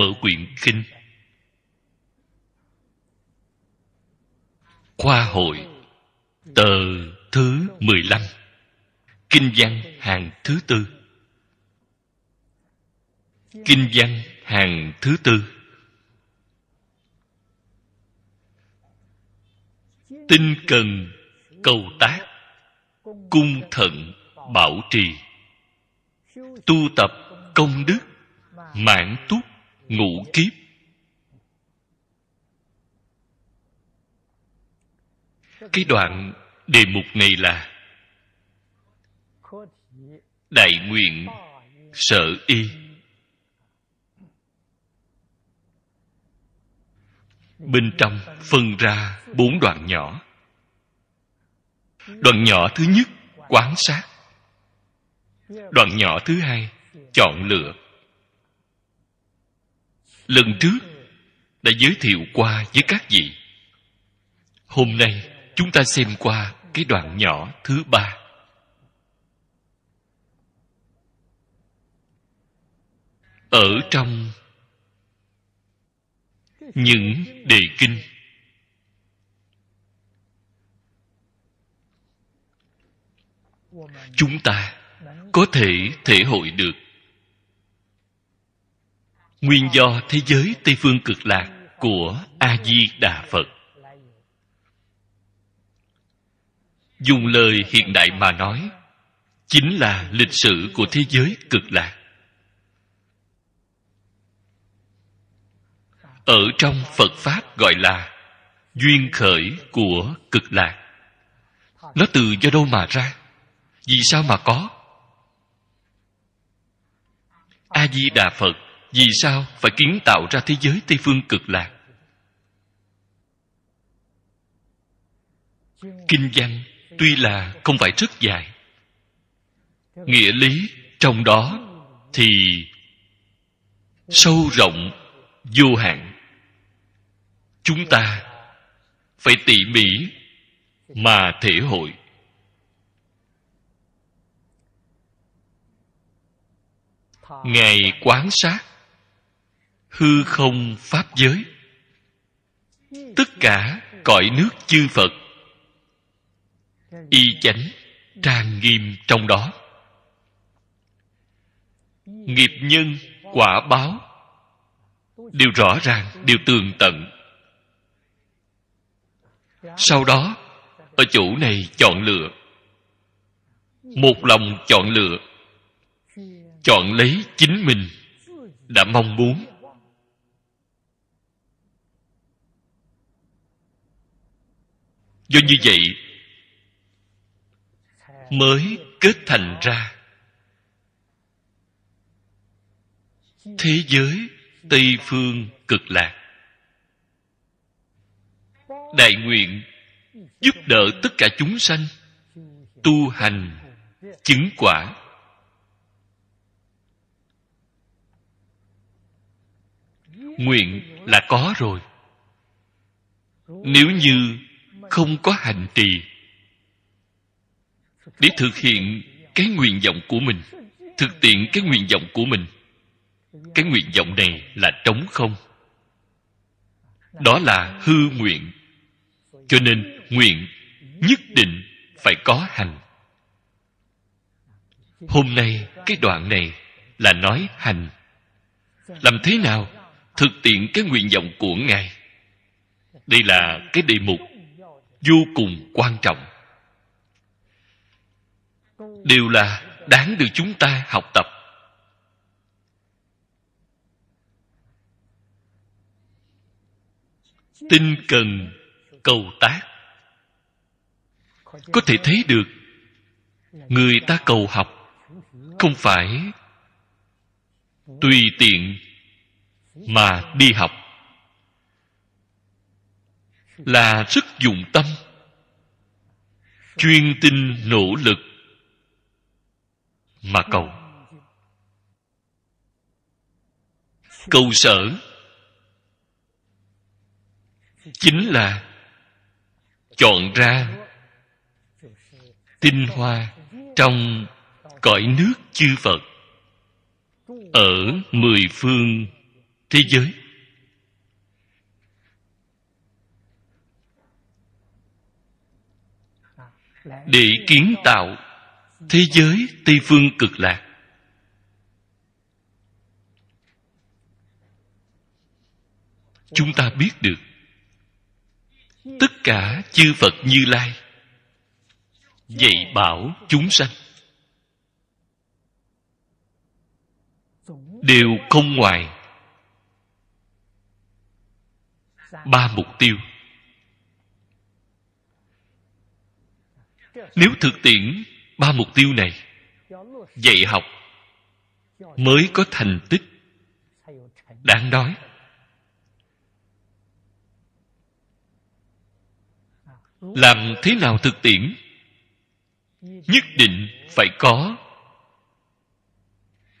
mở quyển kinh khoa hội tờ thứ 15 kinh văn hàng thứ tư kinh văn hàng thứ tư tinh cần cầu tác cung thận bảo trì tu tập công đức mãn túc ngũ kiếp cái đoạn đề mục này là đại nguyện sợ y bên trong phân ra bốn đoạn nhỏ đoạn nhỏ thứ nhất quán sát đoạn nhỏ thứ hai chọn lựa lần trước đã giới thiệu qua với các vị hôm nay chúng ta xem qua cái đoạn nhỏ thứ ba ở trong những đề kinh chúng ta có thể thể hội được nguyên do thế giới tây phương cực lạc của a di đà phật dùng lời hiện đại mà nói chính là lịch sử của thế giới cực lạc ở trong phật pháp gọi là duyên khởi của cực lạc nó từ do đâu mà ra vì sao mà có a di đà phật vì sao phải kiến tạo ra thế giới tây phương cực lạc kinh văn tuy là không phải rất dài nghĩa lý trong đó thì sâu rộng vô hạn chúng ta phải tỉ mỉ mà thể hội ngày quán sát hư không pháp giới tất cả cõi nước chư phật y chánh trang nghiêm trong đó nghiệp nhân quả báo đều rõ ràng đều tường tận sau đó ở chỗ này chọn lựa một lòng chọn lựa chọn lấy chính mình đã mong muốn do như vậy mới kết thành ra thế giới tây phương cực lạc đại nguyện giúp đỡ tất cả chúng sanh tu hành chứng quả nguyện là có rồi nếu như không có hành trì để thực hiện cái nguyện vọng của mình thực tiện cái nguyện vọng của mình cái nguyện vọng này là trống không đó là hư nguyện cho nên nguyện nhất định phải có hành hôm nay cái đoạn này là nói hành làm thế nào thực hiện cái nguyện vọng của ngài đây là cái đề mục vô cùng quan trọng đều là đáng được chúng ta học tập tinh cần cầu tác có thể thấy được người ta cầu học không phải tùy tiện mà đi học là rất dụng tâm chuyên tinh nỗ lực mà cầu cầu sở chính là chọn ra tinh hoa trong cõi nước chư phật ở mười phương thế giới để kiến tạo thế giới tây phương cực lạc chúng ta biết được tất cả chư phật như lai dạy bảo chúng sanh đều không ngoài ba mục tiêu nếu thực tiễn ba mục tiêu này dạy học mới có thành tích đáng nói làm thế nào thực tiễn nhất định phải có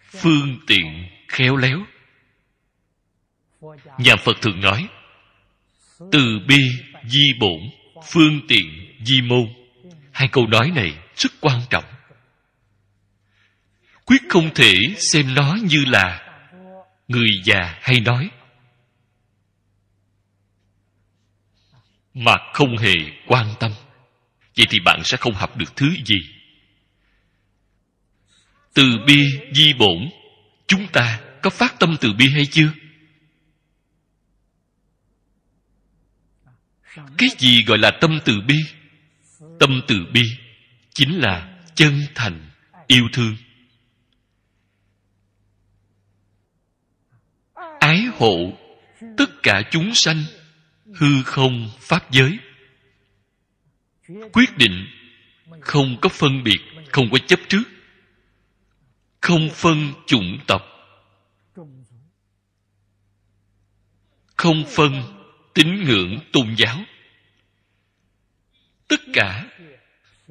phương tiện khéo léo nhà phật thường nói từ bi di bổn phương tiện di môn hai câu nói này rất quan trọng quyết không thể xem nó như là người già hay nói mà không hề quan tâm vậy thì bạn sẽ không học được thứ gì từ bi di bổn chúng ta có phát tâm từ bi hay chưa cái gì gọi là tâm từ bi tâm từ bi chính là chân thành yêu thương ái hộ tất cả chúng sanh hư không pháp giới quyết định không có phân biệt không có chấp trước không phân chủng tộc không phân tín ngưỡng tôn giáo tất cả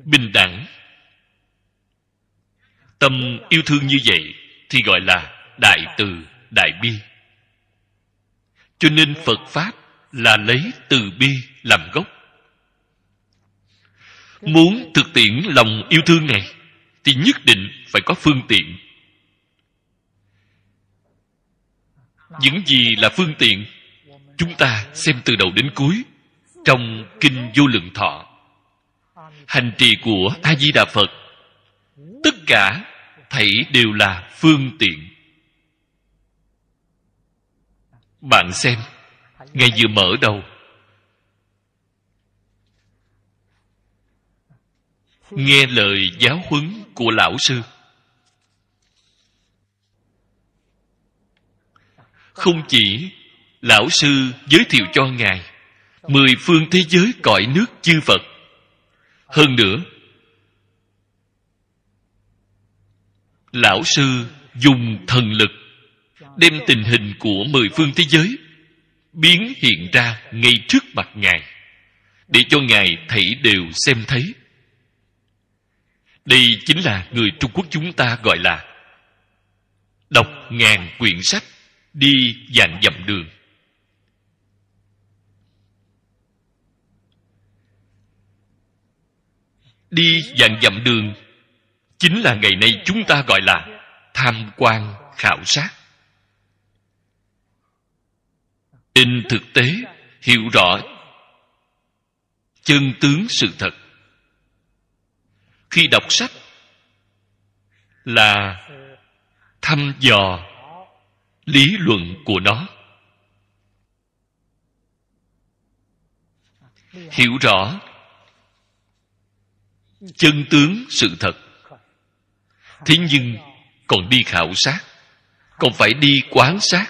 bình đẳng tâm yêu thương như vậy thì gọi là đại từ đại bi cho nên phật pháp là lấy từ bi làm gốc muốn thực tiễn lòng yêu thương này thì nhất định phải có phương tiện những gì là phương tiện chúng ta xem từ đầu đến cuối trong kinh vô lượng thọ hành trì của a di đà phật tất cả thảy đều là phương tiện bạn xem ngay vừa mở đầu nghe lời giáo huấn của lão sư không chỉ lão sư giới thiệu cho ngài mười phương thế giới cõi nước chư phật hơn nữa lão sư dùng thần lực đem tình hình của mười phương thế giới biến hiện ra ngay trước mặt ngài để cho ngài thảy đều xem thấy đây chính là người trung quốc chúng ta gọi là đọc ngàn quyển sách đi dạng dặm đường đi dạng dặm đường chính là ngày nay chúng ta gọi là tham quan khảo sát trên thực tế hiểu rõ chân tướng sự thật khi đọc sách là thăm dò lý luận của nó hiểu rõ chân tướng sự thật thế nhưng còn đi khảo sát còn phải đi quán sát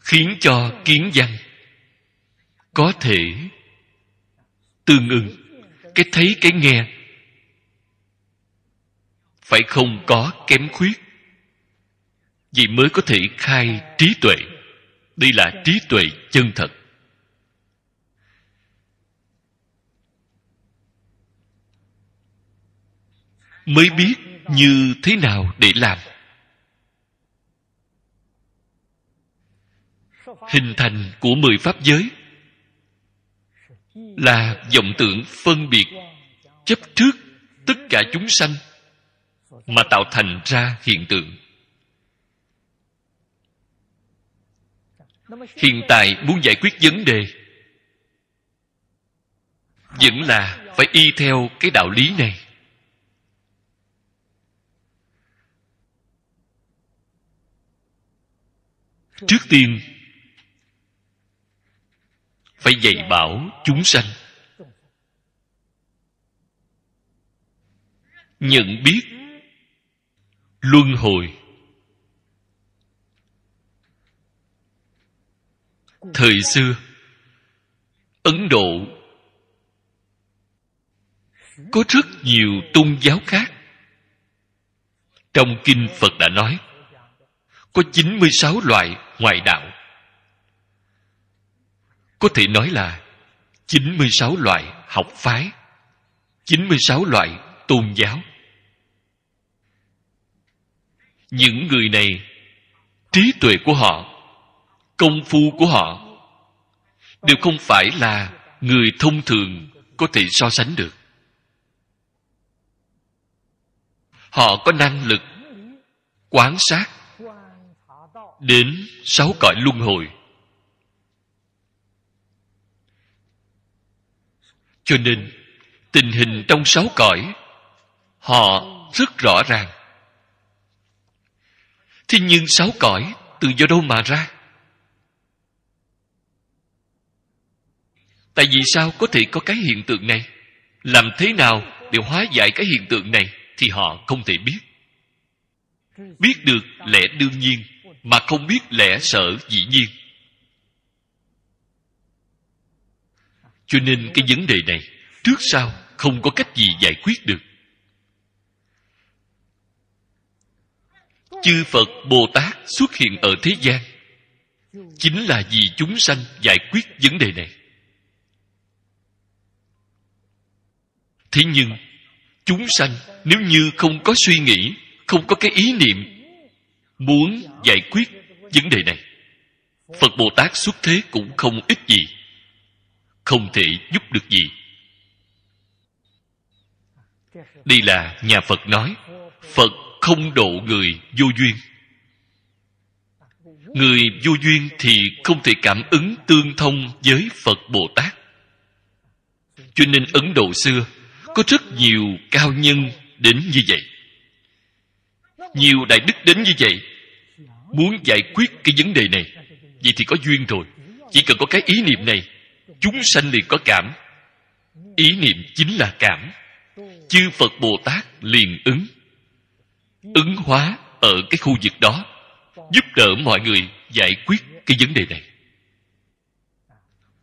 khiến cho kiến văn có thể tương ứng cái thấy cái nghe phải không có kém khuyết vì mới có thể khai trí tuệ đây là trí tuệ chân thật mới biết như thế nào để làm hình thành của mười pháp giới là vọng tưởng phân biệt chấp trước tất cả chúng sanh mà tạo thành ra hiện tượng hiện tại muốn giải quyết vấn đề vẫn là phải y theo cái đạo lý này trước tiên phải dạy bảo chúng sanh nhận biết luân hồi thời xưa ấn độ có rất nhiều tôn giáo khác trong kinh phật đã nói có 96 loại ngoại đạo. Có thể nói là 96 loại học phái, 96 loại tôn giáo. Những người này, trí tuệ của họ, công phu của họ đều không phải là người thông thường có thể so sánh được. Họ có năng lực quán sát đến sáu cõi luân hồi cho nên tình hình trong sáu cõi họ rất rõ ràng thế nhưng sáu cõi từ do đâu mà ra tại vì sao có thể có cái hiện tượng này làm thế nào để hóa giải cái hiện tượng này thì họ không thể biết biết được lẽ đương nhiên mà không biết lẽ sở dĩ nhiên cho nên cái vấn đề này trước sau không có cách gì giải quyết được chư phật bồ tát xuất hiện ở thế gian chính là vì chúng sanh giải quyết vấn đề này thế nhưng chúng sanh nếu như không có suy nghĩ không có cái ý niệm muốn giải quyết vấn đề này phật bồ tát xuất thế cũng không ít gì không thể giúp được gì đây là nhà phật nói phật không độ người vô duyên người vô duyên thì không thể cảm ứng tương thông với phật bồ tát cho nên ấn độ xưa có rất nhiều cao nhân đến như vậy nhiều đại đức đến như vậy muốn giải quyết cái vấn đề này vậy thì có duyên rồi chỉ cần có cái ý niệm này chúng sanh liền có cảm ý niệm chính là cảm chư phật bồ tát liền ứng ứng hóa ở cái khu vực đó giúp đỡ mọi người giải quyết cái vấn đề này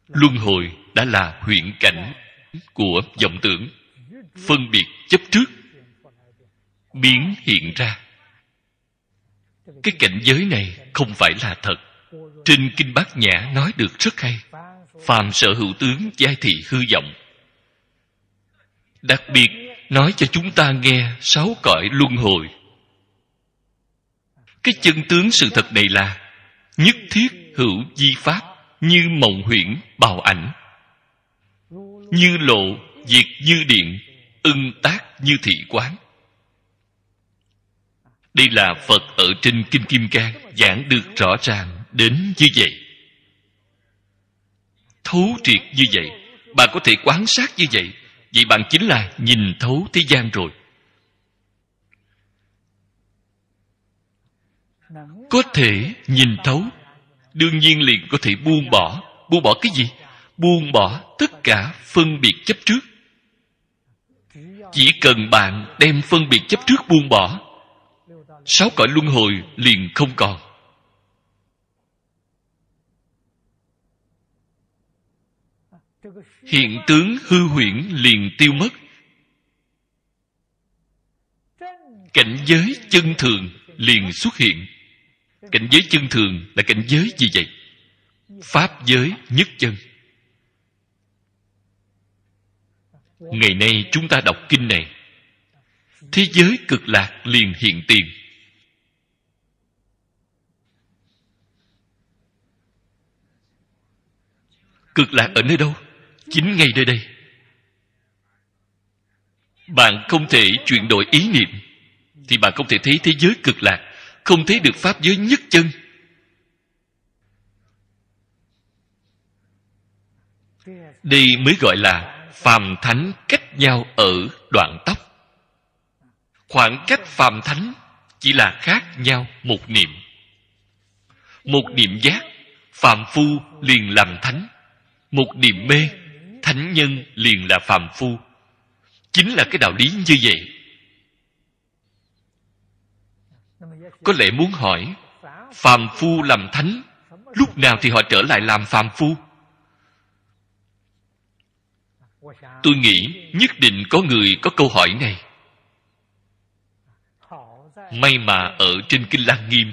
luân hồi đã là huyện cảnh của vọng tưởng phân biệt chấp trước biến hiện ra cái cảnh giới này không phải là thật trên kinh bát nhã nói được rất hay phàm sở hữu tướng giai thị hư vọng đặc biệt nói cho chúng ta nghe sáu cõi luân hồi cái chân tướng sự thật này là nhất thiết hữu di pháp như mộng huyễn bào ảnh như lộ diệt như điện ưng tác như thị quán đây là phật ở trên kinh kim cang giảng được rõ ràng đến như vậy thấu triệt như vậy bạn có thể quan sát như vậy vậy bạn chính là nhìn thấu thế gian rồi có thể nhìn thấu đương nhiên liền có thể buông bỏ buông bỏ cái gì buông bỏ tất cả phân biệt chấp trước chỉ cần bạn đem phân biệt chấp trước buông bỏ sáu cõi luân hồi liền không còn hiện tướng hư huyễn liền tiêu mất cảnh giới chân thường liền xuất hiện cảnh giới chân thường là cảnh giới gì vậy pháp giới nhất chân ngày nay chúng ta đọc kinh này thế giới cực lạc liền hiện tiền cực lạc ở nơi đâu chính ngay nơi đây bạn không thể chuyển đổi ý niệm thì bạn không thể thấy thế giới cực lạc không thấy được pháp giới nhất chân đây mới gọi là phàm thánh cách nhau ở đoạn tóc khoảng cách phàm thánh chỉ là khác nhau một niệm một niệm giác phàm phu liền làm thánh một niềm mê thánh nhân liền là phàm phu chính là cái đạo lý như vậy có lẽ muốn hỏi phàm phu làm thánh lúc nào thì họ trở lại làm phàm phu tôi nghĩ nhất định có người có câu hỏi này may mà ở trên kinh lăng nghiêm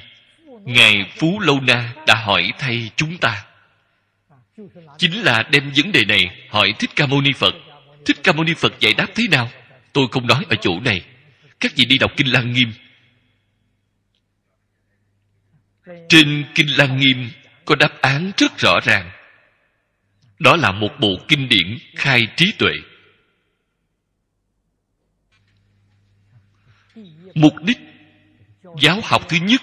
ngài phú lâu na đã hỏi thay chúng ta chính là đem vấn đề này hỏi thích ca mâu ni phật thích ca mâu ni phật giải đáp thế nào tôi không nói ở chỗ này các vị đi đọc kinh lăng nghiêm trên kinh lăng nghiêm có đáp án rất rõ ràng đó là một bộ kinh điển khai trí tuệ mục đích giáo học thứ nhất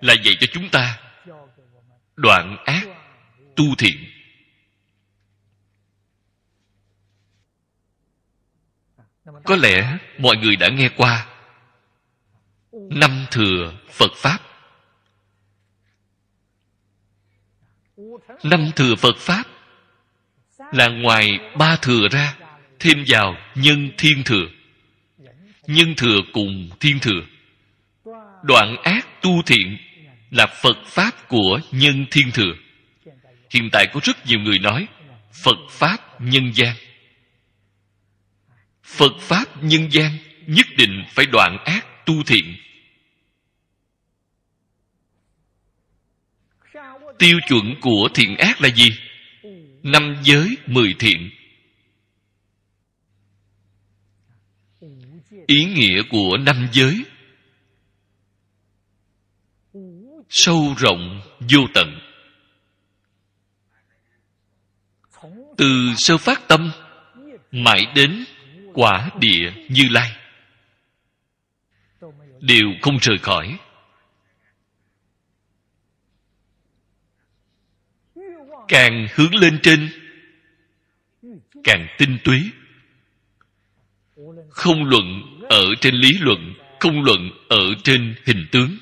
là dạy cho chúng ta đoạn ác tu thiện có lẽ mọi người đã nghe qua năm thừa phật pháp năm thừa phật pháp là ngoài ba thừa ra thêm vào nhân thiên thừa nhân thừa cùng thiên thừa đoạn ác tu thiện là phật pháp của nhân thiên thừa hiện tại có rất nhiều người nói phật pháp nhân gian phật pháp nhân gian nhất định phải đoạn ác tu thiện tiêu chuẩn của thiện ác là gì năm giới mười thiện ý nghĩa của năm giới sâu rộng vô tận từ sơ phát tâm mãi đến quả địa như lai đều không rời khỏi càng hướng lên trên càng tinh túy không luận ở trên lý luận không luận ở trên hình tướng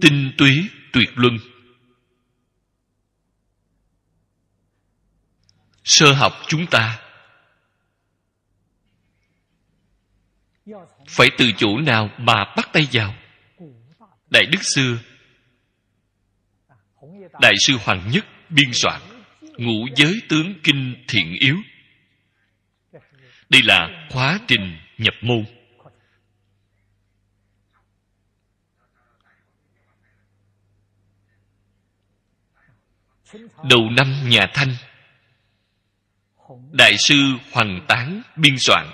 tinh túy tuyệt luân sơ học chúng ta phải từ chỗ nào mà bắt tay vào đại đức xưa đại sư hoàng nhất biên soạn ngũ giới tướng kinh thiện yếu đây là khóa trình nhập môn đầu năm nhà thanh đại sư hoằng tán biên soạn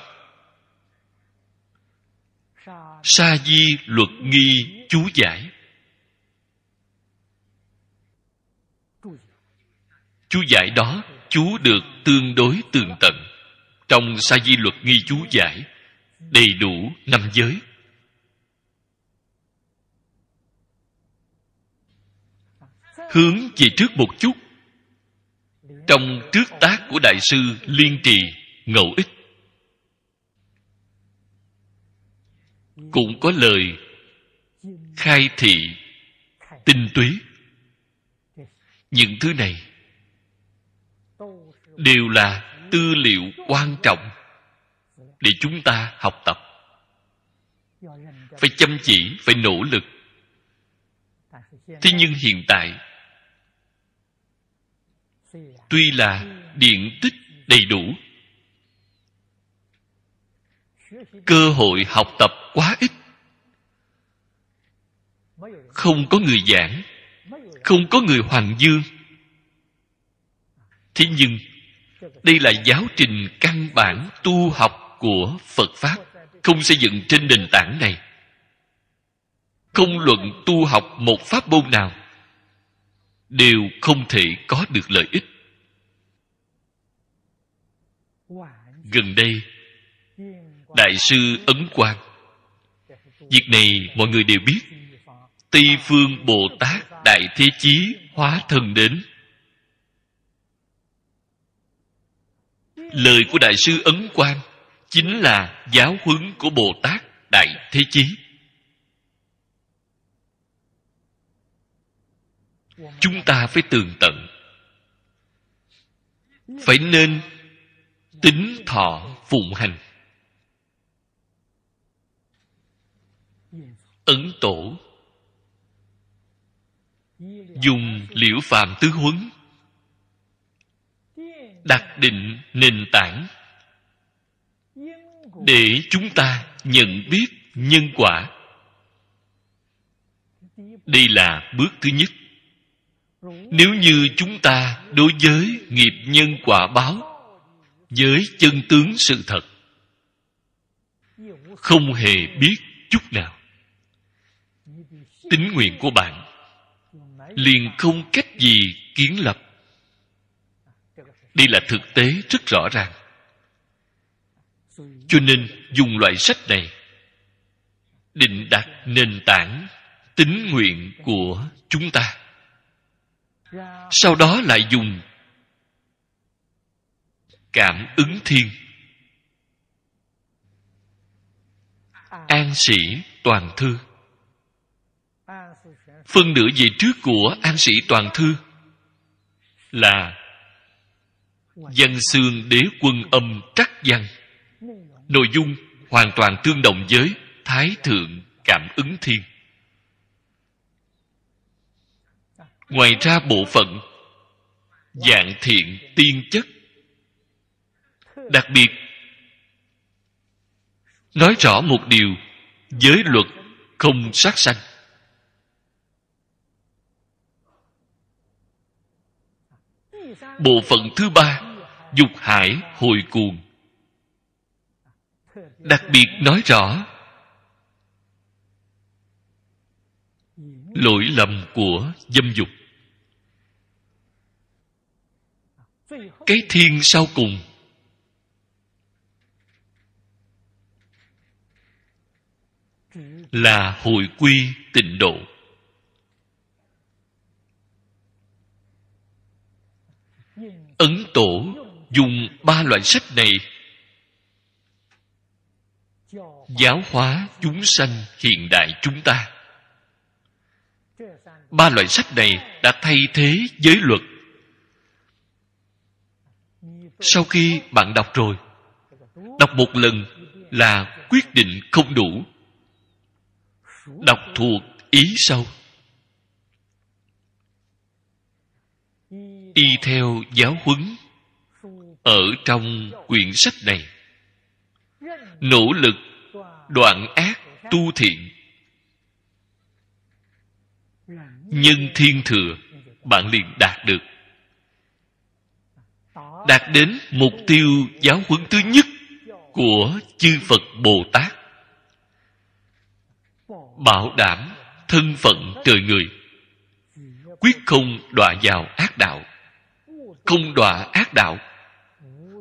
sa di luật nghi chú giải chú giải đó chú được tương đối tường tận trong sa di luật nghi chú giải đầy đủ năm giới hướng về trước một chút trong trước tác của đại sư liên trì ngẫu ích cũng có lời khai thị tinh túy những thứ này đều là tư liệu quan trọng để chúng ta học tập phải chăm chỉ phải nỗ lực thế nhưng hiện tại tuy là điện tích đầy đủ cơ hội học tập quá ít không có người giảng không có người hoàng dương thế nhưng đây là giáo trình căn bản tu học của phật pháp không xây dựng trên nền tảng này không luận tu học một pháp môn nào đều không thể có được lợi ích gần đây đại sư ấn quang việc này mọi người đều biết tây phương bồ tát đại thế chí hóa thân đến lời của đại sư ấn quang chính là giáo huấn của bồ tát đại thế chí chúng ta phải tường tận phải nên tính thọ phụng hành ấn tổ dùng liễu phàm tứ huấn đặt định nền tảng để chúng ta nhận biết nhân quả đây là bước thứ nhất nếu như chúng ta đối với nghiệp nhân quả báo với chân tướng sự thật không hề biết chút nào tính nguyện của bạn liền không cách gì kiến lập đây là thực tế rất rõ ràng cho nên dùng loại sách này định đặt nền tảng tính nguyện của chúng ta sau đó lại dùng cảm ứng thiên an sĩ toàn thư phân nửa về trước của an sĩ toàn thư là văn xương đế quân âm trắc văn nội dung hoàn toàn tương đồng với thái thượng cảm ứng thiên ngoài ra bộ phận dạng thiện tiên chất đặc biệt nói rõ một điều giới luật không sát sanh bộ phận thứ ba dục hải hồi cuồng đặc biệt nói rõ lỗi lầm của dâm dục cái thiên sau cùng là hội quy tịnh độ ấn tổ dùng ba loại sách này giáo hóa chúng sanh hiện đại chúng ta ba loại sách này đã thay thế giới luật sau khi bạn đọc rồi đọc một lần là quyết định không đủ đọc thuộc ý sâu y theo giáo huấn ở trong quyển sách này nỗ lực đoạn ác tu thiện nhân thiên thừa bạn liền đạt được đạt đến mục tiêu giáo huấn thứ nhất của chư phật bồ tát bảo đảm thân phận trời người quyết không đọa vào ác đạo không đọa ác đạo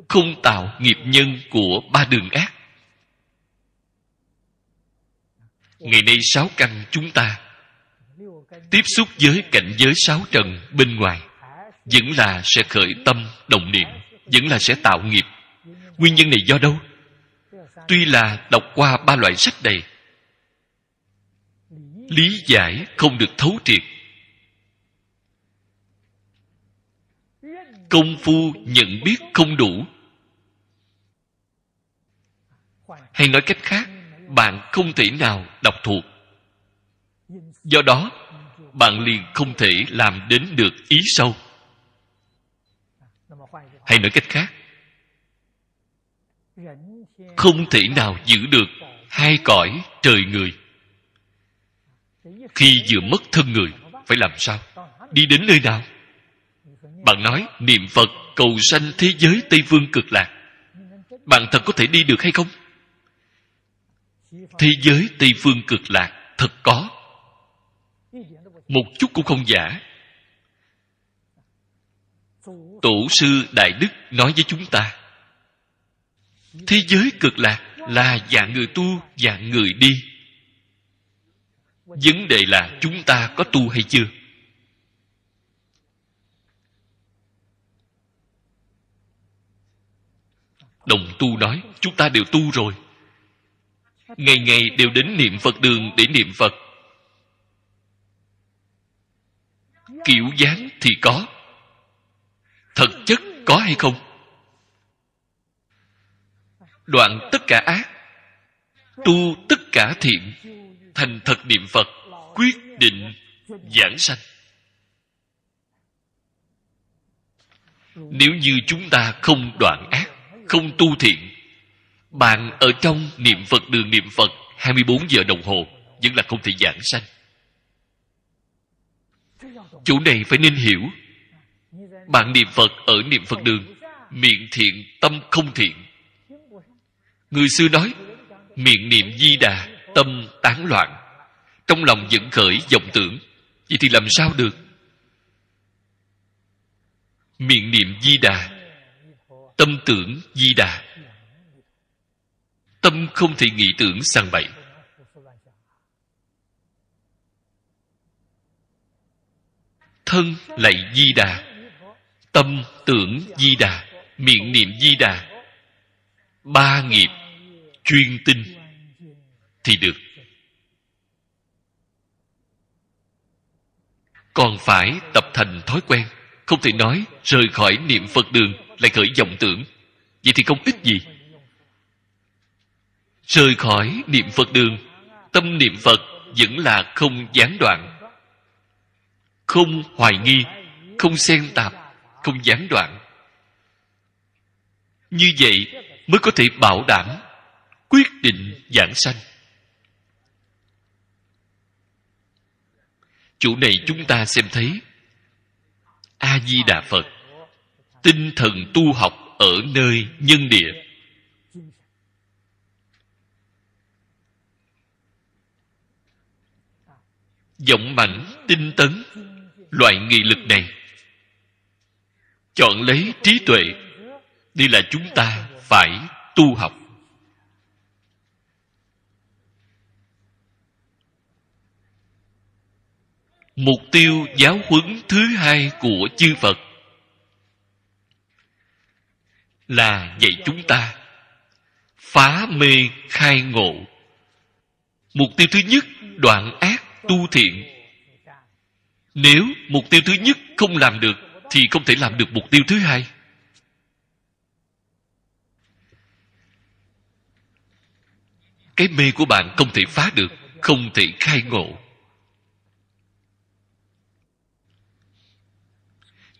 không tạo nghiệp nhân của ba đường ác ngày nay sáu căn chúng ta tiếp xúc với cảnh giới sáu trần bên ngoài vẫn là sẽ khởi tâm đồng niệm vẫn là sẽ tạo nghiệp nguyên nhân này do đâu tuy là đọc qua ba loại sách này lý giải không được thấu triệt công phu nhận biết không đủ hay nói cách khác bạn không thể nào đọc thuộc do đó bạn liền không thể làm đến được ý sâu hay nói cách khác không thể nào giữ được hai cõi trời người khi vừa mất thân người phải làm sao đi đến nơi nào bạn nói niệm phật cầu sanh thế giới tây phương cực lạc bạn thật có thể đi được hay không thế giới tây phương cực lạc thật có một chút cũng không giả tổ sư đại đức nói với chúng ta thế giới cực lạc là dạng người tu dạng người đi vấn đề là chúng ta có tu hay chưa đồng tu nói chúng ta đều tu rồi ngày ngày đều đến niệm phật đường để niệm phật kiểu dáng thì có thực chất có hay không đoạn tất cả ác tu tất cả thiện thành thật niệm phật quyết định giảng sanh nếu như chúng ta không đoạn ác không tu thiện bạn ở trong niệm phật đường niệm phật 24 giờ đồng hồ vẫn là không thể giảng sanh Chủ này phải nên hiểu bạn niệm phật ở niệm phật đường miệng thiện tâm không thiện người xưa nói miệng niệm di đà tâm tán loạn trong lòng vẫn khởi vọng tưởng vậy thì làm sao được miệng niệm di đà tâm tưởng di đà tâm không thể nghĩ tưởng sang bậy thân lại di đà tâm tưởng di đà miệng niệm di đà ba nghiệp chuyên tinh thì được còn phải tập thành thói quen không thể nói rời khỏi niệm phật đường lại khởi vọng tưởng vậy thì không ích gì rời khỏi niệm phật đường tâm niệm phật vẫn là không gián đoạn không hoài nghi không xen tạp không gián đoạn như vậy mới có thể bảo đảm quyết định giảng sanh chủ này chúng ta xem thấy a di đà phật tinh thần tu học ở nơi nhân địa giọng mạnh tinh tấn loại nghị lực này chọn lấy trí tuệ đây là chúng ta phải tu học mục tiêu giáo huấn thứ hai của chư phật là dạy chúng ta phá mê khai ngộ mục tiêu thứ nhất đoạn ác tu thiện nếu mục tiêu thứ nhất không làm được thì không thể làm được mục tiêu thứ hai cái mê của bạn không thể phá được không thể khai ngộ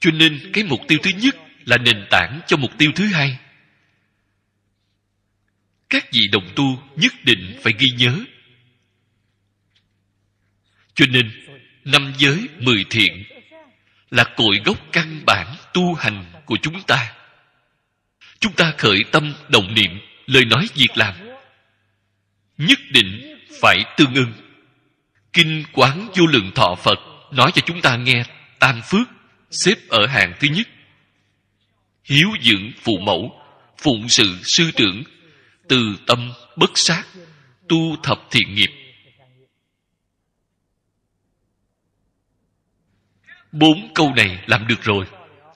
cho nên cái mục tiêu thứ nhất là nền tảng cho mục tiêu thứ hai các vị đồng tu nhất định phải ghi nhớ cho nên năm giới mười thiện là cội gốc căn bản tu hành của chúng ta chúng ta khởi tâm đồng niệm lời nói việc làm nhất định phải tương ưng kinh quán vô lượng thọ phật nói cho chúng ta nghe tam phước xếp ở hàng thứ nhất hiếu dưỡng phụ mẫu phụng sự sư trưởng từ tâm bất sát tu thập thiện nghiệp bốn câu này làm được rồi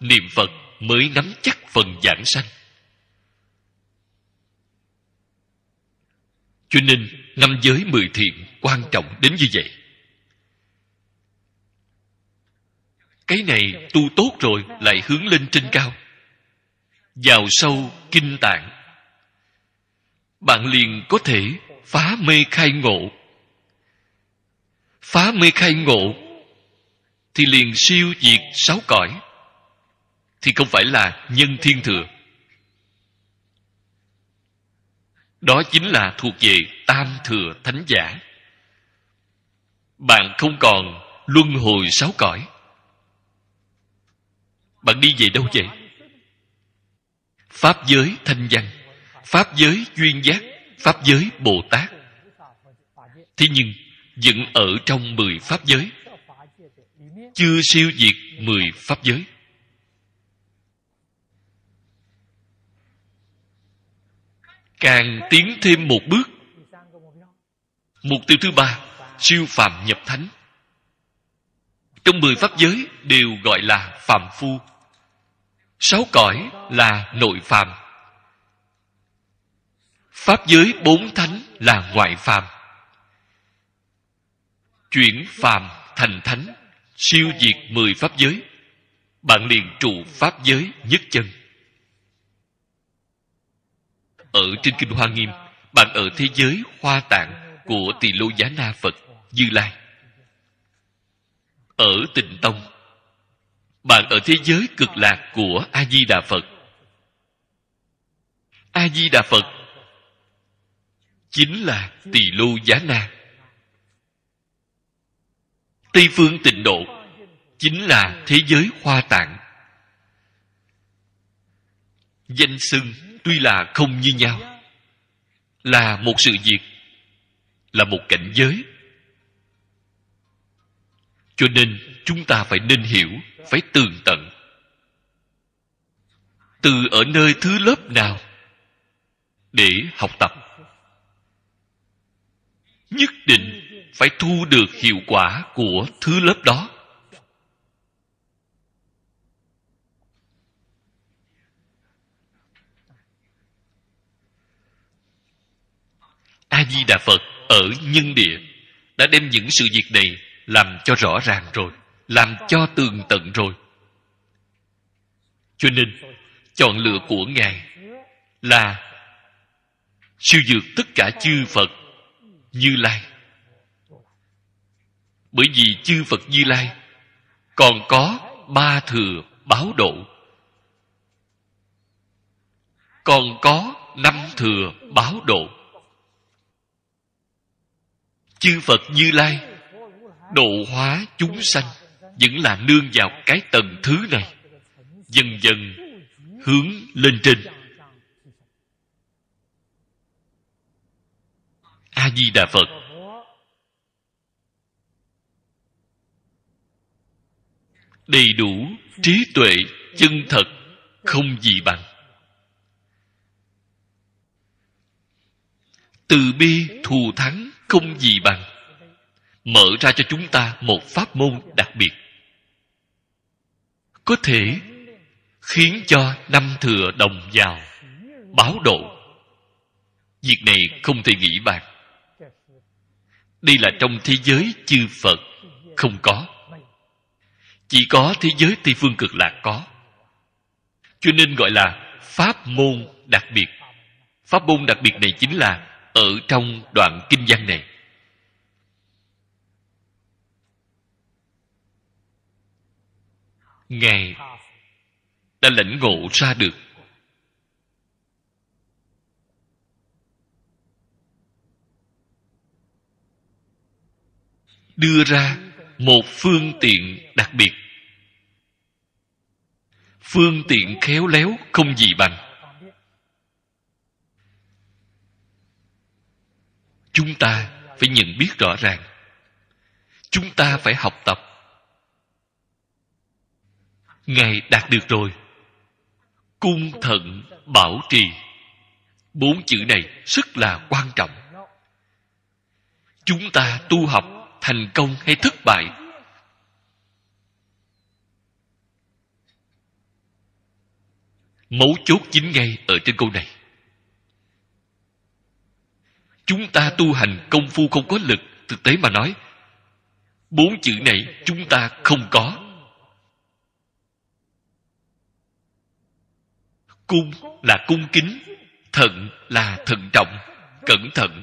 niệm phật mới nắm chắc phần giảng sanh cho nên năm giới mười thiện quan trọng đến như vậy cái này tu tốt rồi lại hướng lên trên cao vào sâu kinh tạng bạn liền có thể phá mê khai ngộ phá mê khai ngộ thì liền siêu diệt sáu cõi thì không phải là nhân thiên thừa đó chính là thuộc về tam thừa thánh giả bạn không còn luân hồi sáu cõi bạn đi về đâu vậy pháp giới thanh văn pháp giới duyên giác pháp giới bồ tát thế nhưng vẫn ở trong mười pháp giới chưa siêu diệt mười pháp giới càng tiến thêm một bước mục tiêu thứ ba siêu phàm nhập thánh trong mười pháp giới đều gọi là phàm phu sáu cõi là nội phàm pháp giới bốn thánh là ngoại phàm chuyển phàm thành thánh siêu diệt mười pháp giới bạn liền trụ pháp giới nhất chân ở trên kinh hoa nghiêm bạn ở thế giới hoa tạng của tỳ lô giá na phật như lai ở tịnh tông bạn ở thế giới cực lạc của a di đà phật a di đà phật chính là tỳ lô giá na tây phương tịnh độ chính là thế giới hoa tạng danh xưng tuy là không như nhau là một sự việc là một cảnh giới cho nên chúng ta phải nên hiểu phải tường tận từ ở nơi thứ lớp nào để học tập nhất định phải thu được hiệu quả của thứ lớp đó a di đà phật ở nhân địa đã đem những sự việc này làm cho rõ ràng rồi làm cho tường tận rồi cho nên chọn lựa của ngài là siêu dược tất cả chư phật như lai bởi vì chư phật như lai còn có ba thừa báo độ còn có năm thừa báo độ chư phật như lai độ hóa chúng sanh vẫn là nương vào cái tầng thứ này dần dần hướng lên trên a di đà phật đầy đủ trí tuệ chân thật không gì bằng từ bi thù thắng không gì bằng mở ra cho chúng ta một pháp môn đặc biệt có thể khiến cho năm thừa đồng vào báo độ việc này không thể nghĩ bàn đây là trong thế giới chư phật không có chỉ có thế giới tây phương cực lạc có cho nên gọi là pháp môn đặc biệt pháp môn đặc biệt này chính là ở trong đoạn kinh văn này ngài đã lãnh ngộ ra được đưa ra một phương tiện đặc biệt phương tiện khéo léo không gì bằng chúng ta phải nhận biết rõ ràng chúng ta phải học tập ngài đạt được rồi cung thận bảo trì bốn chữ này rất là quan trọng chúng ta tu học thành công hay thất bại mấu chốt chính ngay ở trên câu này chúng ta tu hành công phu không có lực thực tế mà nói bốn chữ này chúng ta không có cung là cung kính thận là thận trọng cẩn thận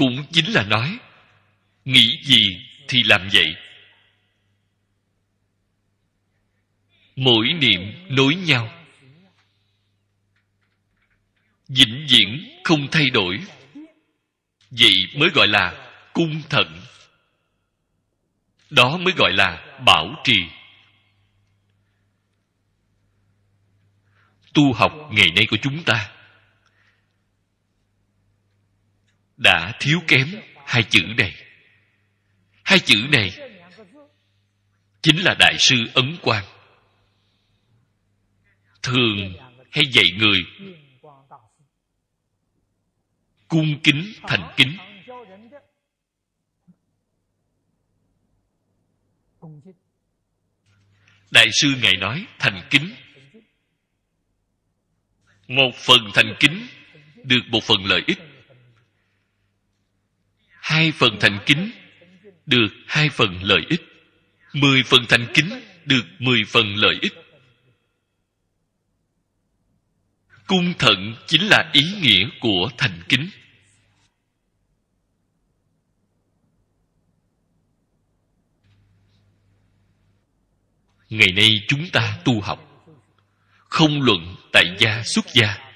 cũng chính là nói nghĩ gì thì làm vậy mỗi niệm nối nhau vĩnh viễn không thay đổi vậy mới gọi là cung thận đó mới gọi là bảo trì tu học ngày nay của chúng ta đã thiếu kém hai chữ này hai chữ này chính là đại sư ấn quang thường hay dạy người cung kính thành kính đại sư ngài nói thành kính một phần thành kính được một phần lợi ích hai phần thành kính được hai phần lợi ích mười phần thành kính được mười phần lợi ích cung thận chính là ý nghĩa của thành kính ngày nay chúng ta tu học không luận tại gia xuất gia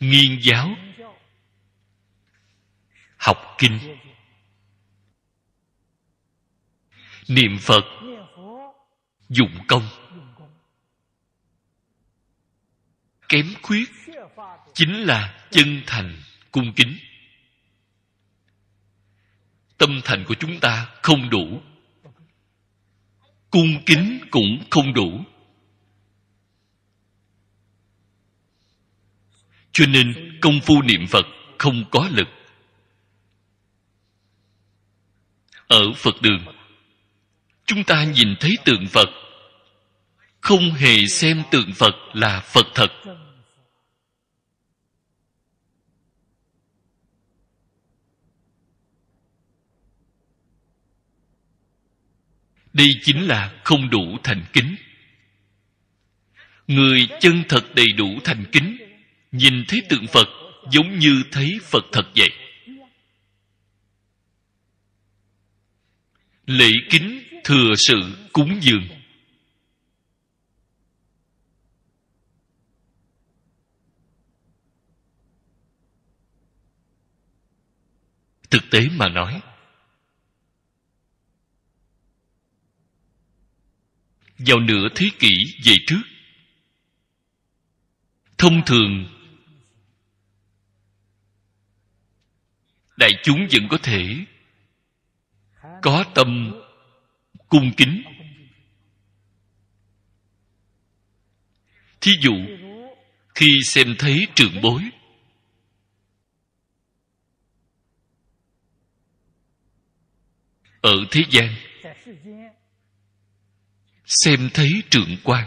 nghiên giáo học kinh niệm phật dụng công kém khuyết chính là chân thành cung kính tâm thành của chúng ta không đủ cung kính cũng không đủ cho nên công phu niệm phật không có lực ở phật đường chúng ta nhìn thấy tượng phật không hề xem tượng phật là phật thật đây chính là không đủ thành kính người chân thật đầy đủ thành kính nhìn thấy tượng phật giống như thấy phật thật vậy lễ kính thừa sự cúng dường thực tế mà nói vào nửa thế kỷ về trước thông thường đại chúng vẫn có thể có tâm cung kính thí dụ khi xem thấy trưởng bối ở thế gian xem thấy trưởng quan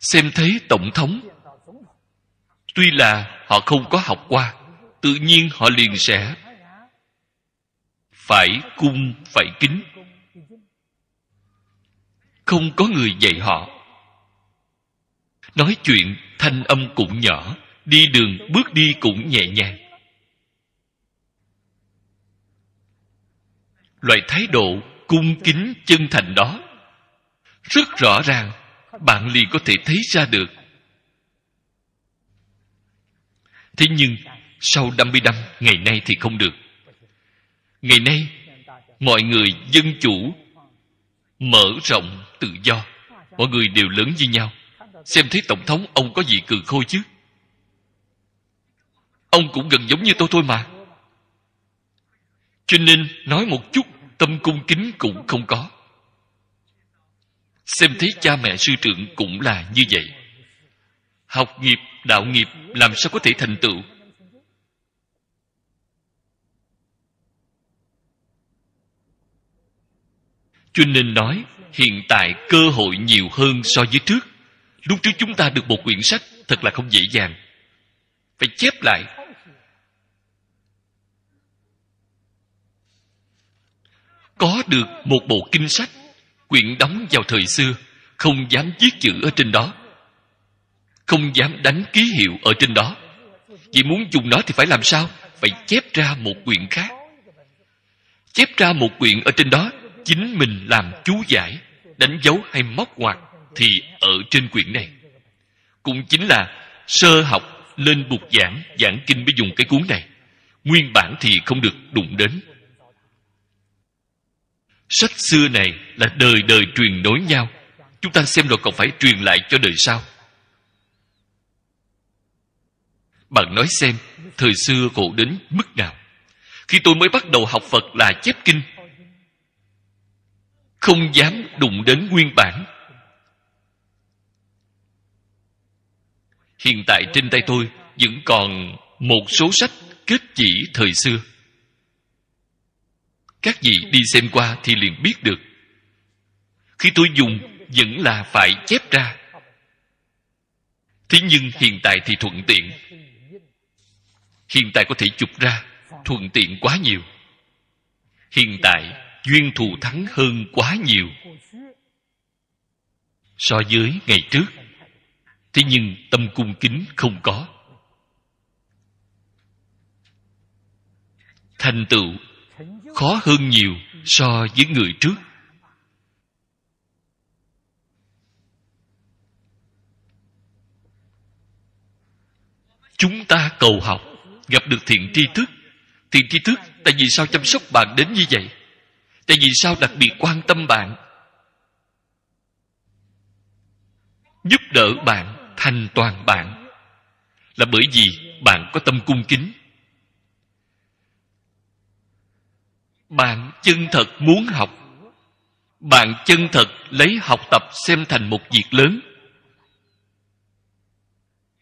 xem thấy tổng thống tuy là họ không có học qua tự nhiên họ liền sẽ phải cung phải kính không có người dạy họ nói chuyện thanh âm cũng nhỏ đi đường bước đi cũng nhẹ nhàng loại thái độ cung kính chân thành đó rất rõ ràng bạn liền có thể thấy ra được thế nhưng sau năm mươi năm ngày nay thì không được ngày nay mọi người dân chủ mở rộng tự do mọi người đều lớn như nhau xem thấy tổng thống ông có gì cừ khôi chứ ông cũng gần giống như tôi thôi mà cho nên nói một chút tâm cung kính cũng không có xem thấy cha mẹ sư trưởng cũng là như vậy học nghiệp đạo nghiệp làm sao có thể thành tựu cho nên nói hiện tại cơ hội nhiều hơn so với trước lúc trước chúng ta được một quyển sách thật là không dễ dàng phải chép lại có được một bộ kinh sách quyển đóng vào thời xưa không dám viết chữ ở trên đó không dám đánh ký hiệu ở trên đó vì muốn dùng nó thì phải làm sao phải chép ra một quyển khác chép ra một quyển ở trên đó chính mình làm chú giải đánh dấu hay móc ngoặt thì ở trên quyển này cũng chính là sơ học lên bục giảng giảng kinh mới dùng cái cuốn này nguyên bản thì không được đụng đến sách xưa này là đời đời truyền nối nhau chúng ta xem rồi còn phải truyền lại cho đời sau bạn nói xem thời xưa khổ đến mức nào khi tôi mới bắt đầu học phật là chép kinh không dám đụng đến nguyên bản hiện tại trên tay tôi vẫn còn một số sách kết chỉ thời xưa các vị đi xem qua thì liền biết được khi tôi dùng vẫn là phải chép ra thế nhưng hiện tại thì thuận tiện hiện tại có thể chụp ra thuận tiện quá nhiều hiện tại duyên thù thắng hơn quá nhiều so với ngày trước thế nhưng tâm cung kính không có thành tựu khó hơn nhiều so với người trước chúng ta cầu học gặp được thiện tri thức thiện tri thức tại vì sao chăm sóc bạn đến như vậy tại vì sao đặc biệt quan tâm bạn giúp đỡ bạn thành toàn bạn là bởi vì bạn có tâm cung kính bạn chân thật muốn học bạn chân thật lấy học tập xem thành một việc lớn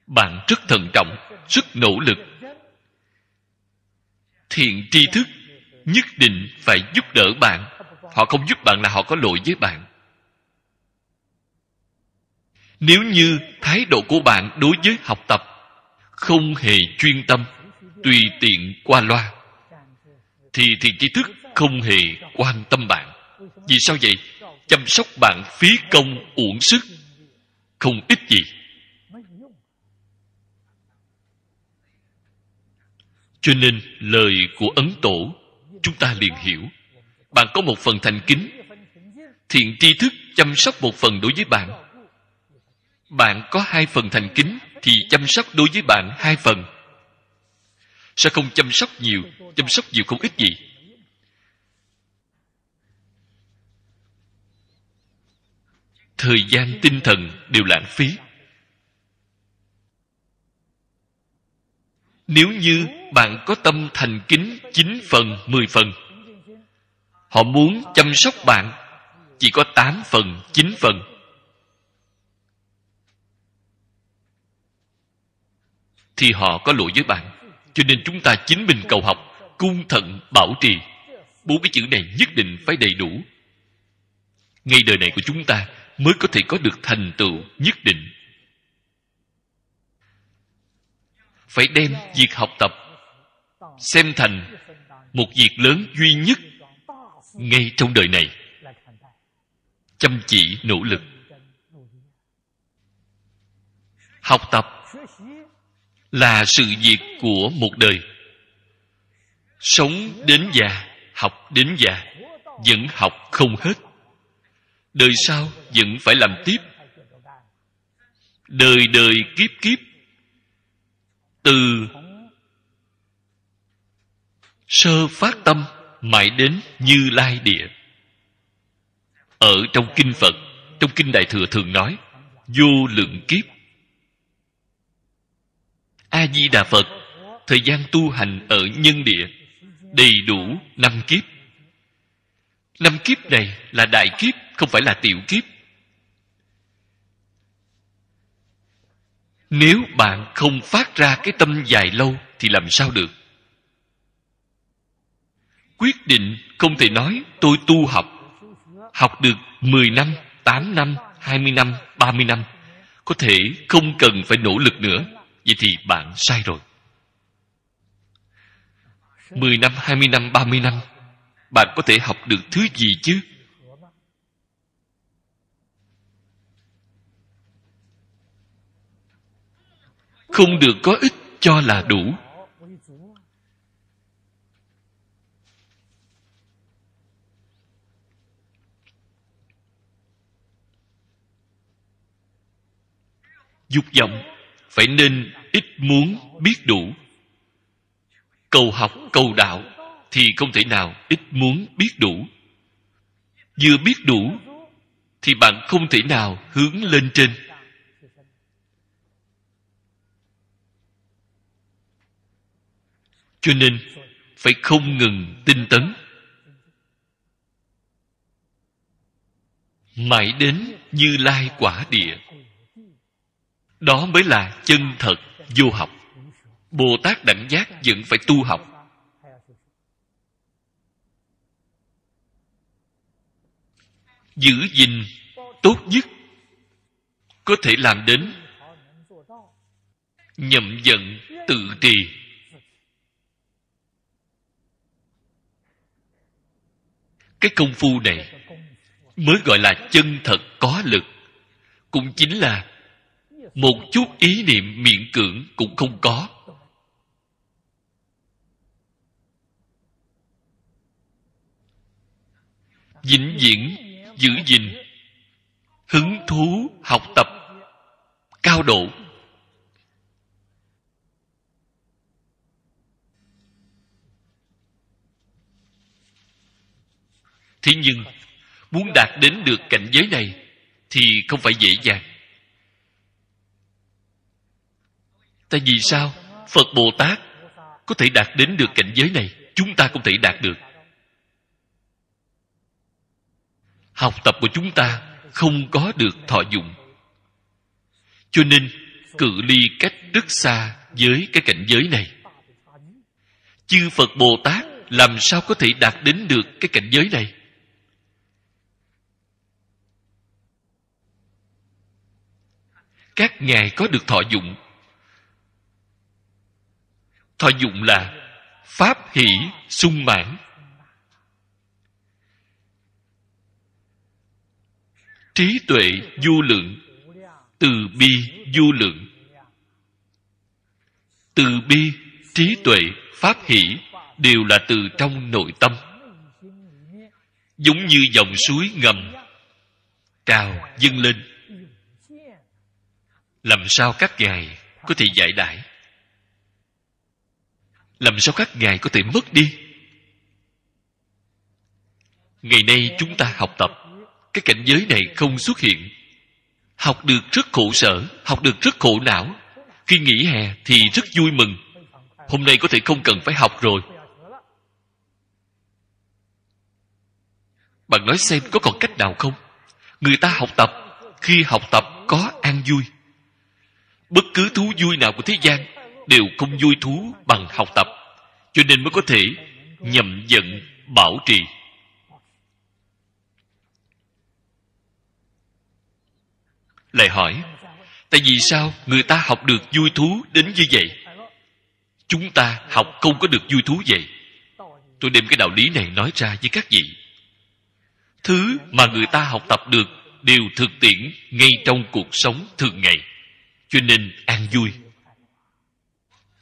bạn rất thận trọng rất nỗ lực thiện tri thức nhất định phải giúp đỡ bạn họ không giúp bạn là họ có lỗi với bạn nếu như thái độ của bạn đối với học tập không hề chuyên tâm tùy tiện qua loa thì thiền trí thức không hề quan tâm bạn vì sao vậy chăm sóc bạn phí công uổng sức không ít gì cho nên lời của ấn tổ chúng ta liền hiểu bạn có một phần thành kính thiện tri thức chăm sóc một phần đối với bạn bạn có hai phần thành kính thì chăm sóc đối với bạn hai phần sẽ không chăm sóc nhiều chăm sóc nhiều không ít gì thời gian tinh thần đều lãng phí nếu như bạn có tâm thành kính chín phần, mười phần Họ muốn chăm sóc bạn Chỉ có tám phần, chín phần Thì họ có lỗi với bạn Cho nên chúng ta chính mình cầu học Cung thận bảo trì Bốn cái chữ này nhất định phải đầy đủ Ngay đời này của chúng ta Mới có thể có được thành tựu nhất định phải đem việc học tập xem thành một việc lớn duy nhất ngay trong đời này chăm chỉ nỗ lực học tập là sự việc của một đời sống đến già học đến già vẫn học không hết đời sau vẫn phải làm tiếp đời đời kiếp kiếp từ sơ phát tâm mãi đến như lai địa ở trong kinh phật trong kinh đại thừa thường nói vô lượng kiếp a di đà phật thời gian tu hành ở nhân địa đầy đủ năm kiếp năm kiếp này là đại kiếp không phải là tiểu kiếp nếu bạn không phát ra cái tâm dài lâu thì làm sao được quyết định không thể nói tôi tu học học được 10 năm 8 năm 20 năm 30 năm có thể không cần phải nỗ lực nữa vậy thì bạn sai rồi 10 năm 20 năm 30 năm bạn có thể học được thứ gì chứ không được có ích cho là đủ dục vọng phải nên ít muốn biết đủ cầu học cầu đạo thì không thể nào ít muốn biết đủ vừa biết đủ thì bạn không thể nào hướng lên trên cho nên phải không ngừng tinh tấn mãi đến như lai quả địa đó mới là chân thật vô học bồ tát đẳng giác vẫn phải tu học giữ gìn tốt nhất có thể làm đến nhậm giận tự trì cái công phu này mới gọi là chân thật có lực cũng chính là một chút ý niệm miệng cưỡng cũng không có vĩnh viễn giữ gìn hứng thú học tập cao độ thế nhưng muốn đạt đến được cảnh giới này thì không phải dễ dàng tại vì sao phật bồ tát có thể đạt đến được cảnh giới này chúng ta cũng thể đạt được học tập của chúng ta không có được thọ dụng cho nên cự ly cách rất xa với cái cảnh giới này chư phật bồ tát làm sao có thể đạt đến được cái cảnh giới này các ngài có được thọ dụng thọ dụng là pháp hỷ sung mãn trí tuệ vô lượng từ bi vô lượng từ bi trí tuệ pháp hỷ đều là từ trong nội tâm giống như dòng suối ngầm trào dâng lên làm sao các ngài có thể giải đãi làm sao các ngài có thể mất đi ngày nay chúng ta học tập cái cảnh giới này không xuất hiện học được rất khổ sở học được rất khổ não khi nghỉ hè thì rất vui mừng hôm nay có thể không cần phải học rồi bạn nói xem có còn cách nào không người ta học tập khi học tập có an vui bất cứ thú vui nào của thế gian đều không vui thú bằng học tập cho nên mới có thể nhầm giận bảo trì lại hỏi tại vì sao người ta học được vui thú đến như vậy chúng ta học không có được vui thú vậy tôi đem cái đạo lý này nói ra với các vị thứ mà người ta học tập được đều thực tiễn ngay trong cuộc sống thường ngày cho nên an vui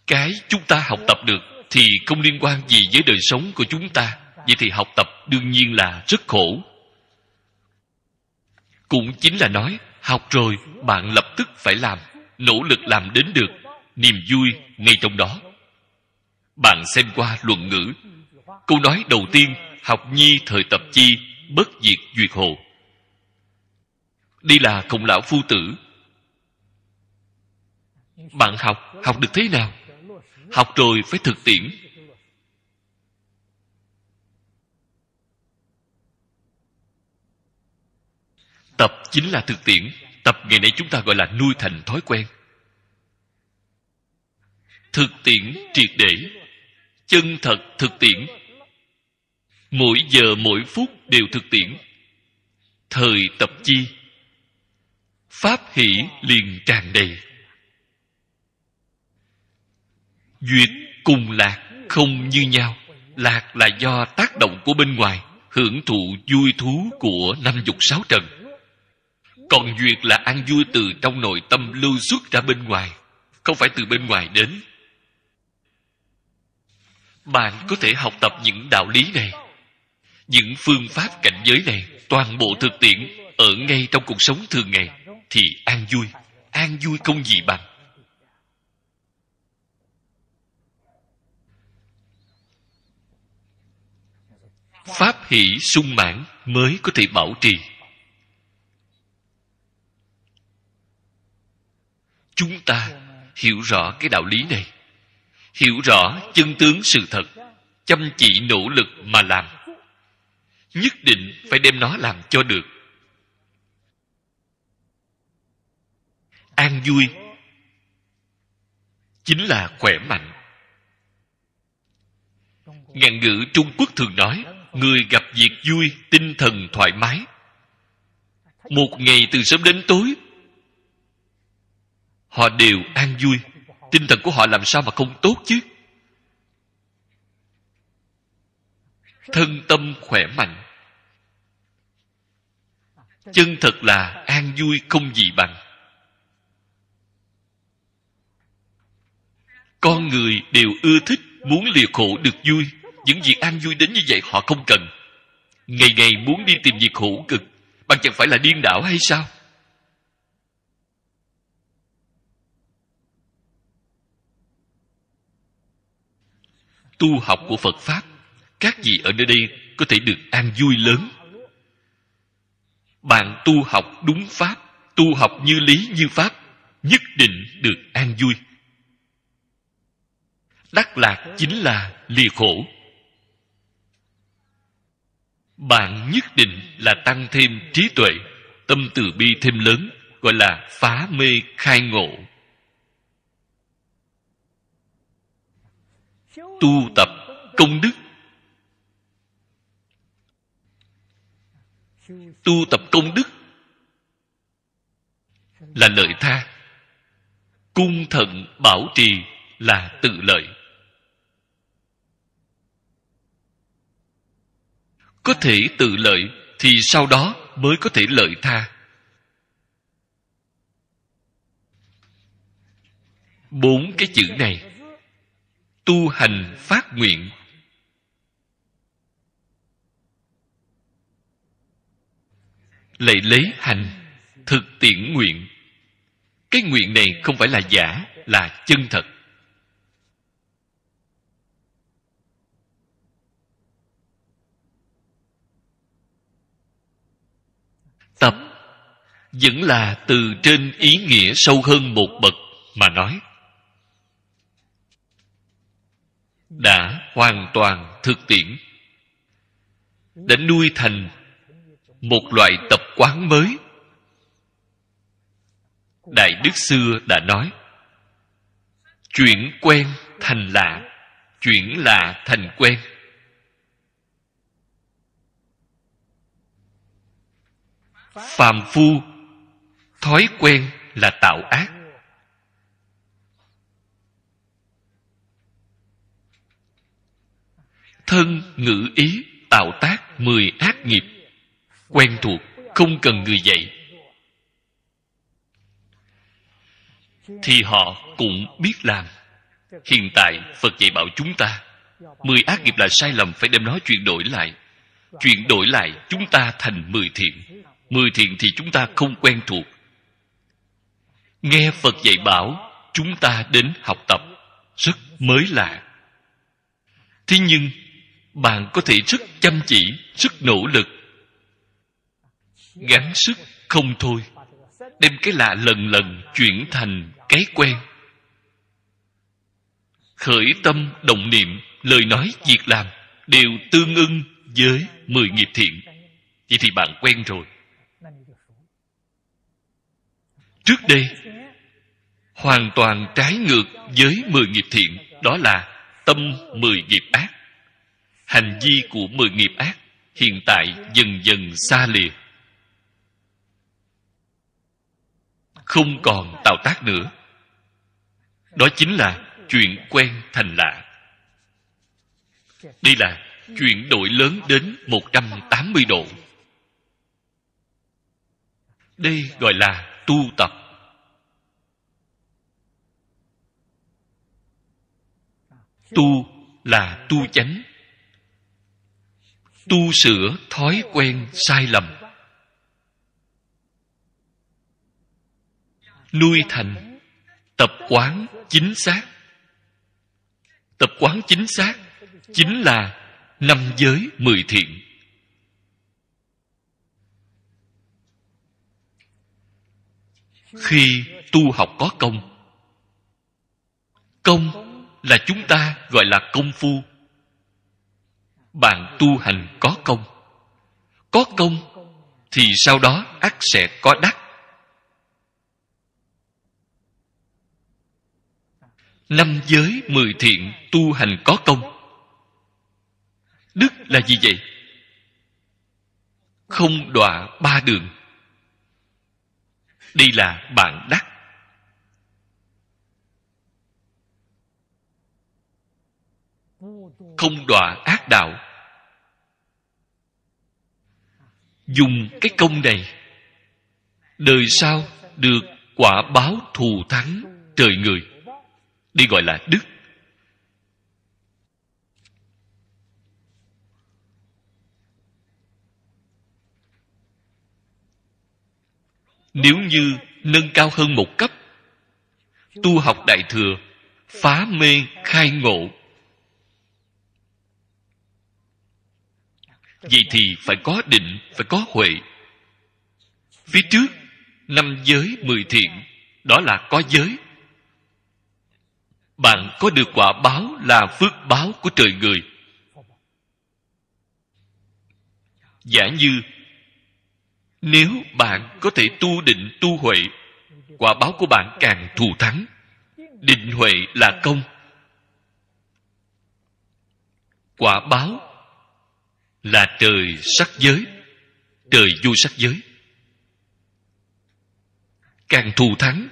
cái chúng ta học tập được thì không liên quan gì với đời sống của chúng ta vậy thì học tập đương nhiên là rất khổ cũng chính là nói học rồi bạn lập tức phải làm nỗ lực làm đến được niềm vui ngay trong đó bạn xem qua luận ngữ câu nói đầu tiên học nhi thời tập chi bất diệt duyệt hồ đây là khổng lão phu tử bạn học học được thế nào học rồi phải thực tiễn tập chính là thực tiễn tập ngày nay chúng ta gọi là nuôi thành thói quen thực tiễn triệt để chân thật thực tiễn mỗi giờ mỗi phút đều thực tiễn thời tập chi pháp hỷ liền tràn đầy duyệt cùng lạc không như nhau lạc là do tác động của bên ngoài hưởng thụ vui thú của năm dục sáu trần còn duyệt là ăn vui từ trong nội tâm lưu xuất ra bên ngoài không phải từ bên ngoài đến bạn có thể học tập những đạo lý này những phương pháp cảnh giới này toàn bộ thực tiễn ở ngay trong cuộc sống thường ngày thì an vui an vui không gì bằng pháp hỷ sung mãn mới có thể bảo trì chúng ta hiểu rõ cái đạo lý này hiểu rõ chân tướng sự thật chăm chỉ nỗ lực mà làm nhất định phải đem nó làm cho được an vui chính là khỏe mạnh ngạn ngữ trung quốc thường nói người gặp việc vui tinh thần thoải mái một ngày từ sớm đến tối họ đều an vui tinh thần của họ làm sao mà không tốt chứ thân tâm khỏe mạnh chân thật là an vui không gì bằng con người đều ưa thích muốn lìa khổ được vui những việc an vui đến như vậy họ không cần ngày ngày muốn đi tìm việc khổ cực bạn chẳng phải là điên đảo hay sao tu học của phật pháp các vị ở nơi đây có thể được an vui lớn bạn tu học đúng pháp tu học như lý như pháp nhất định được an vui đắc lạc chính là lìa khổ bạn nhất định là tăng thêm trí tuệ tâm từ bi thêm lớn gọi là phá mê khai ngộ tu tập công đức tu tập công đức là lợi tha cung thận bảo trì là tự lợi có thể tự lợi thì sau đó mới có thể lợi tha bốn cái chữ này tu hành phát nguyện lại lấy hành thực tiễn nguyện cái nguyện này không phải là giả là chân thật tập vẫn là từ trên ý nghĩa sâu hơn một bậc mà nói đã hoàn toàn thực tiễn đã nuôi thành một loại tập quán mới đại đức xưa đã nói chuyển quen thành lạ chuyển lạ thành quen phàm phu thói quen là tạo ác thân ngữ ý tạo tác mười ác nghiệp quen thuộc không cần người dạy thì họ cũng biết làm hiện tại phật dạy bảo chúng ta mười ác nghiệp là sai lầm phải đem nó chuyển đổi lại chuyển đổi lại chúng ta thành mười thiện mười thiện thì chúng ta không quen thuộc nghe phật dạy bảo chúng ta đến học tập rất mới lạ thế nhưng bạn có thể rất chăm chỉ rất nỗ lực gắng sức không thôi đem cái lạ lần lần chuyển thành cái quen khởi tâm động niệm lời nói việc làm đều tương ưng với mười nghiệp thiện vậy thì bạn quen rồi trước đây hoàn toàn trái ngược với mười nghiệp thiện đó là tâm mười nghiệp ác hành vi của mười nghiệp ác hiện tại dần dần xa lìa không còn tạo tác nữa đó chính là chuyện quen thành lạ đây là chuyển đổi lớn đến 180 độ. Đây gọi là tu tập tu là tu chánh tu sửa thói quen sai lầm nuôi thành tập quán chính xác tập quán chính xác chính là năm giới mười thiện khi tu học có công công là chúng ta gọi là công phu bạn tu hành có công có công thì sau đó ắt sẽ có đắc năm giới mười thiện tu hành có công đức là gì vậy không đọa ba đường đây là bạn đắc không đọa ác đạo dùng cái công này đời sau được quả báo thù thắng trời người đi gọi là đức nếu như nâng cao hơn một cấp tu học đại thừa phá mê khai ngộ vậy thì phải có định phải có huệ phía trước năm giới mười thiện đó là có giới bạn có được quả báo là phước báo của trời người giả như nếu bạn có thể tu định tu huệ quả báo của bạn càng thù thắng định huệ là công quả báo là trời sắc giới trời du sắc giới càng thù thắng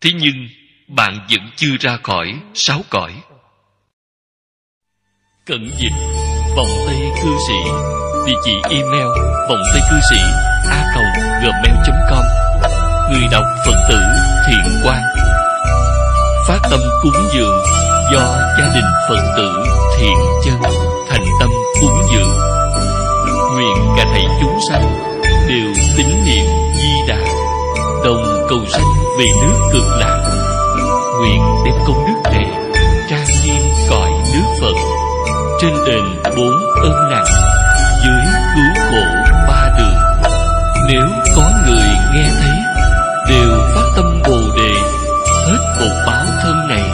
thế nhưng bạn vẫn chưa ra khỏi sáu cõi cận dịch vòng tay cư sĩ địa chỉ email vòng tay cư sĩ a gmail.com Người đọc Phật tử Thiện quan Phát tâm cúng dường do gia đình Phật tử Thiện Chân thành tâm cúng dường Nguyện cả thầy chúng sanh đều tín niệm di đà đồng cầu sanh về nước cực lạc nguyện đem công đức này trang nghiêm cõi nước Phật trên đền bốn ơn nặng dưới cứu khổ ba đường nếu có người nghe thấy đều phát tâm bồ đề hết một báo thân này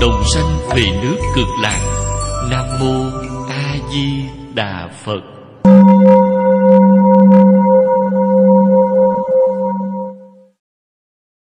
đồng sanh về nước cực lạc nam mô a di đà phật